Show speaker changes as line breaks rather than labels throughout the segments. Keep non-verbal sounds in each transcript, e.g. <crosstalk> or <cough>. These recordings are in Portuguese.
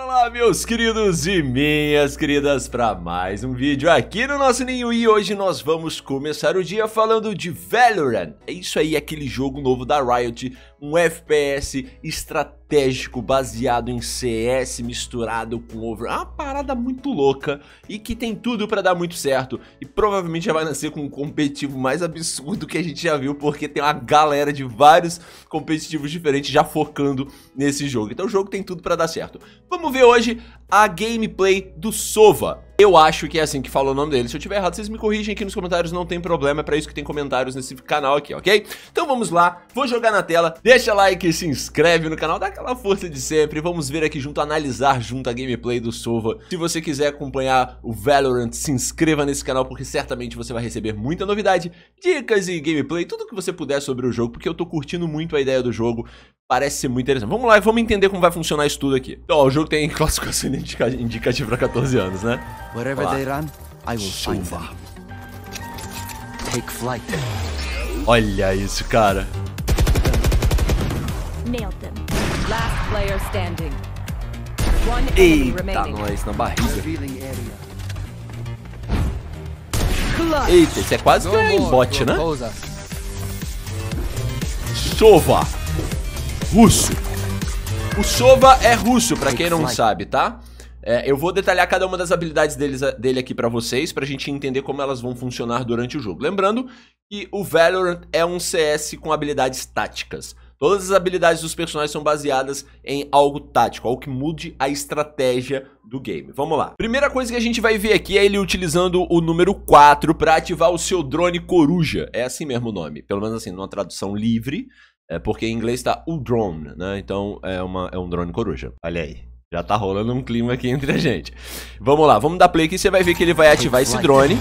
Bora lá, meus queridos e minhas queridas, para mais um vídeo aqui no nosso ninho e hoje nós vamos começar o dia falando de Valorant. É isso aí, aquele jogo novo da Riot um FPS estratégico baseado em CS misturado com over. É uma parada muito louca e que tem tudo para dar muito certo. E provavelmente já vai nascer com um competitivo mais absurdo que a gente já viu, porque tem uma galera de vários competitivos diferentes já focando nesse jogo. Então o jogo tem tudo para dar certo. Vamos ver hoje a gameplay do Sova. Eu acho que é assim que fala o nome dele. Se eu tiver errado, vocês me corrigem aqui nos comentários, não tem problema. É pra isso que tem comentários nesse canal aqui, ok? Então vamos lá, vou jogar na tela. Deixa like, se inscreve no canal, dá aquela força de sempre. Vamos ver aqui junto, analisar junto a gameplay do Sova. Se você quiser acompanhar o Valorant, se inscreva nesse canal, porque certamente você vai receber muita novidade, dicas e gameplay, tudo que você puder sobre o jogo, porque eu tô curtindo muito a ideia do jogo. Parece ser muito interessante. Vamos lá e vamos entender como vai funcionar isso tudo aqui. Então, ó, o jogo tem <laughs> classificação indicativa para 14 anos, né? Wherever they run, I will find them. Take flight. Olha isso, cara. Nailed them. Last player standing. One Eita, nós na barriga. Eita, esse é quase que um bot, né? Sova! russo. O Sova é russo, pra quem não sabe, tá? É, eu vou detalhar cada uma das habilidades deles, dele aqui pra vocês, pra gente entender como elas vão funcionar durante o jogo. Lembrando que o Valorant é um CS com habilidades táticas. Todas as habilidades dos personagens são baseadas em algo tático, algo que mude a estratégia do game. Vamos lá. Primeira coisa que a gente vai ver aqui é ele utilizando o número 4 para ativar o seu drone coruja. É assim mesmo o nome, pelo menos assim, numa tradução livre, é porque em inglês tá o drone, né? Então é, uma, é um drone coruja. Olha aí. Já tá rolando um clima aqui entre a gente. Vamos lá, vamos dar play aqui. Você vai ver que ele vai ativar esse drone.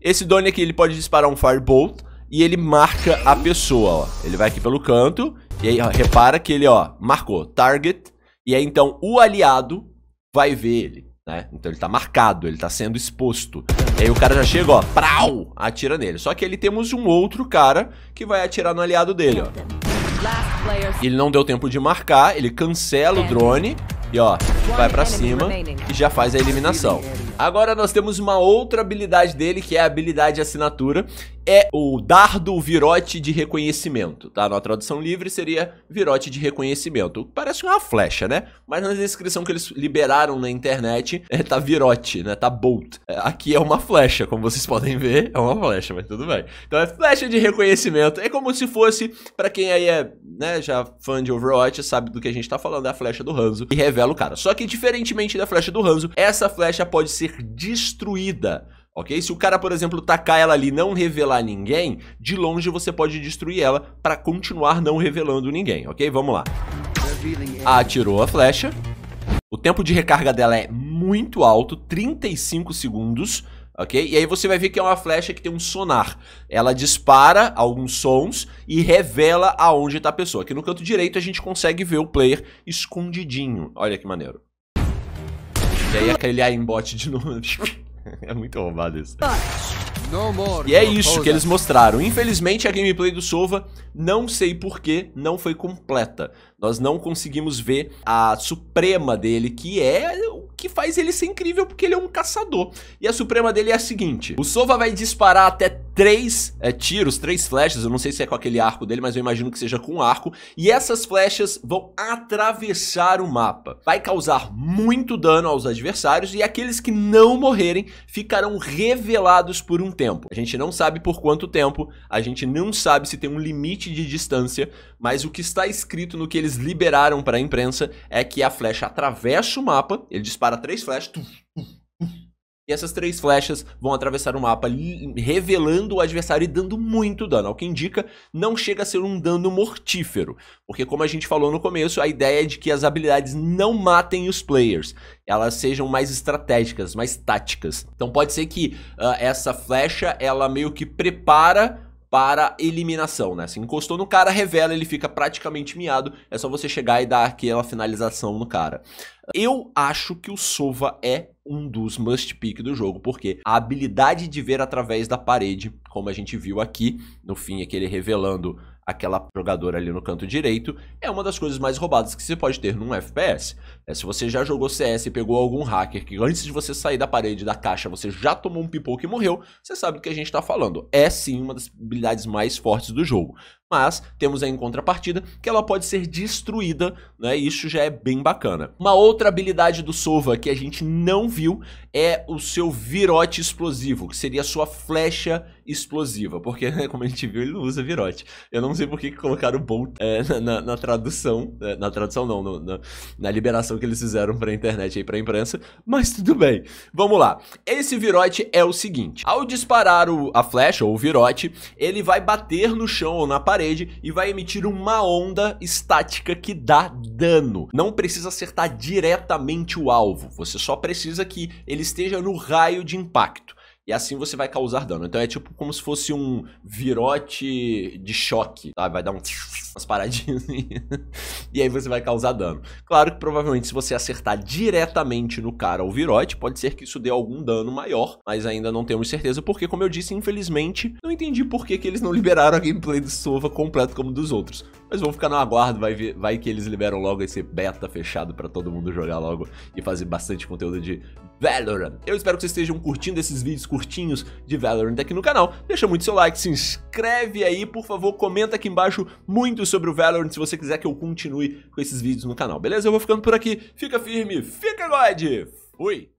Esse drone aqui, ele pode disparar um firebolt. E ele marca a pessoa, ó. Ele vai aqui pelo canto. E aí, ó, repara que ele, ó, marcou target. E aí, então, o aliado vai ver ele, né? Então ele tá marcado, ele tá sendo exposto. E aí o cara já chega, ó, prau, atira nele. Só que ali temos um outro cara que vai atirar no aliado dele, ó. Ele não deu tempo de marcar, ele cancela o é. drone e ó, vai pra cima e já faz a eliminação. Agora nós temos uma outra habilidade dele, que é a habilidade assinatura, é o dardo virote de reconhecimento, tá? Na tradução livre seria virote de reconhecimento. Parece é uma flecha, né? Mas na descrição que eles liberaram na internet, é, tá virote, né? Tá bolt. É, aqui é uma flecha, como vocês <laughs> podem ver, é uma flecha, mas tudo bem. Então é flecha de reconhecimento. É como se fosse, para quem aí é, né, já fã de Overwatch, sabe do que a gente tá falando, é a flecha do Hanzo e revela o cara. Só que diferentemente da flecha do Hanzo, essa flecha pode ser destruída ok? Se o cara, por exemplo, tacar ela ali e não revelar ninguém, de longe você pode destruir ela para continuar não revelando ninguém, ok? Vamos lá. Atirou a flecha. O tempo de recarga dela é muito alto, 35 segundos, ok? E aí você vai ver que é uma flecha que tem um sonar. Ela dispara alguns sons e revela aonde está a pessoa. Aqui no canto direito a gente consegue ver o player escondidinho. Olha que maneiro. E aí aquele aimbot de novo. <laughs> <laughs> é muito roubado isso. E é isso que eles mostraram. Infelizmente, a gameplay do Sova, não sei porquê, não foi completa. Nós não conseguimos ver a suprema dele, que é o que faz ele ser incrível porque ele é um caçador. E a suprema dele é a seguinte, o Sova vai disparar até três é, tiros, três flechas, eu não sei se é com aquele arco dele, mas eu imagino que seja com um arco, e essas flechas vão atravessar o mapa. Vai causar muito dano aos adversários e aqueles que não morrerem ficarão revelados por um tempo. A gente não sabe por quanto tempo, a gente não sabe se tem um limite de distância, mas o que está escrito no que eles liberaram para a imprensa é que a flecha atravessa o mapa, ele dispara dispara três flechas. E essas três flechas vão atravessar o mapa, revelando o adversário e dando muito dano. Ao que indica, não chega a ser um dano mortífero. Porque, como a gente falou no começo, a ideia é de que as habilidades não matem os players. Elas sejam mais estratégicas, mais táticas. Então pode ser que uh, essa flecha, ela meio que prepara para eliminação, né? Se encostou no cara, revela, ele fica praticamente miado. É só você chegar e dar aquela finalização no cara. Eu acho que o Sova é um dos must pick do jogo, porque a habilidade de ver através da parede, como a gente viu aqui, no fim, aquele revelando aquela jogadora ali no canto direito, é uma das coisas mais roubadas que você pode ter num FPS. É, se você já jogou CS e pegou algum hacker que antes de você sair da parede da caixa você já tomou um pipoco e morreu, você sabe do que a gente está falando. É sim uma das habilidades mais fortes do jogo mas temos aí em contrapartida que ela pode ser destruída, né? E isso já é bem bacana. Uma outra habilidade do Sova que a gente não viu é o seu virote explosivo, que seria a sua flecha explosiva, porque né, como a gente viu, ele não usa virote. Eu não sei por que colocaram bolt é, na, na, na, tradução, é, na tradução não, no, na, na, liberação que eles fizeram pra internet aí, pra imprensa, mas tudo bem. Vamos lá. Esse virote é o seguinte, ao disparar o, a flecha ou o virote, ele vai bater no chão ou na parede parede e vai emitir uma onda estática que dá dano. Não precisa acertar diretamente o alvo, você só precisa que ele esteja no raio de impacto. E assim você vai causar dano. Então é tipo como se fosse um virote de choque. Tá? Vai dar um... umas paradinhas. Assim. <laughs> e aí você vai causar dano. Claro que provavelmente se você acertar diretamente no cara ou virote, pode ser que isso dê algum dano maior, mas ainda não temos certeza, porque como eu disse, infelizmente, não entendi por que, que eles não <laughs> liberaram a gameplay do Sova completo como dos outros. Mas vamos ficar no aguardo, vai, ver, vai que eles liberam logo esse beta fechado para todo mundo jogar logo e fazer bastante conteúdo de Valorant. Eu espero que vocês estejam curtindo esses vídeos curtinhos de Valorant aqui no canal. Deixa muito seu like, se inscreve aí, por favor, comenta aqui embaixo muito sobre o Valorant se você quiser que eu continue com esses vídeos no canal, beleza? Eu vou ficando por aqui, fica firme, fica God! Fui!